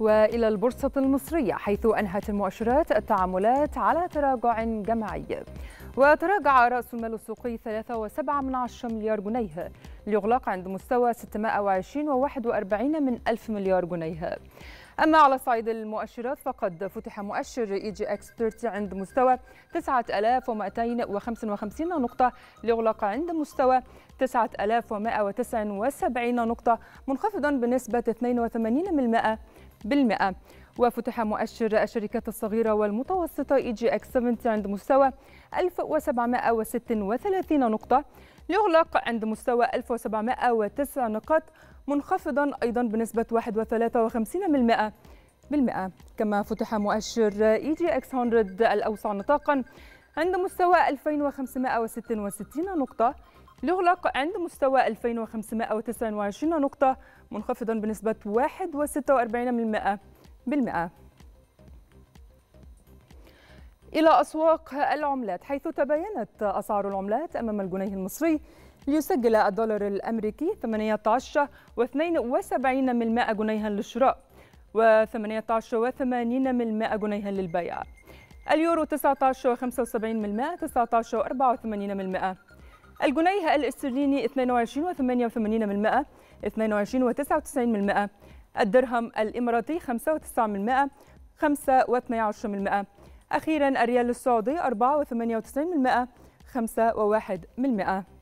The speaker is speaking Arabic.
والى البورصه المصريه حيث انهت المؤشرات التعاملات على تراجع جماعي وتراجع راس المال السوقي 3.7 مليار جنيه ليغلق عند مستوى 620.41 من ألف مليار جنيه أما على صعيد المؤشرات فقد فتح مؤشر إي جي إكس 30 عند مستوى 9255 نقطة ليغلق عند مستوى 9179 نقطة منخفضا بنسبة 82% بالمئة. وفتح مؤشر الشركات الصغيرة والمتوسطة اي جي اكس 70 عند مستوى 1736 نقطة ليغلق عند مستوى 1709 نقاط منخفضا أيضا بنسبة 1.53% بالمئة كما فتح مؤشر اي جي اكس 100 الأوسع نطاقا عند مستوى 2566 نقطة ليغلق عند مستوى 2529 نقطة منخفضا بنسبة 1.46% بالمئة إلى أسواق العملات حيث تباينت أسعار العملات أمام الجنيه المصري ليسجل الدولار الأمريكي 18.72 من المائة جنيها للشراء و 18.80 من المائة جنيها للبيع اليورو 19.75 19.84% من المائة من المائة الجنيه الاسترليني 22 و88 من المائة 22 و99 من المائة الدرهم الإماراتي 95 من المائة 5 و12 من المائة أخيرا الريال السعودي 4.98% 5.1%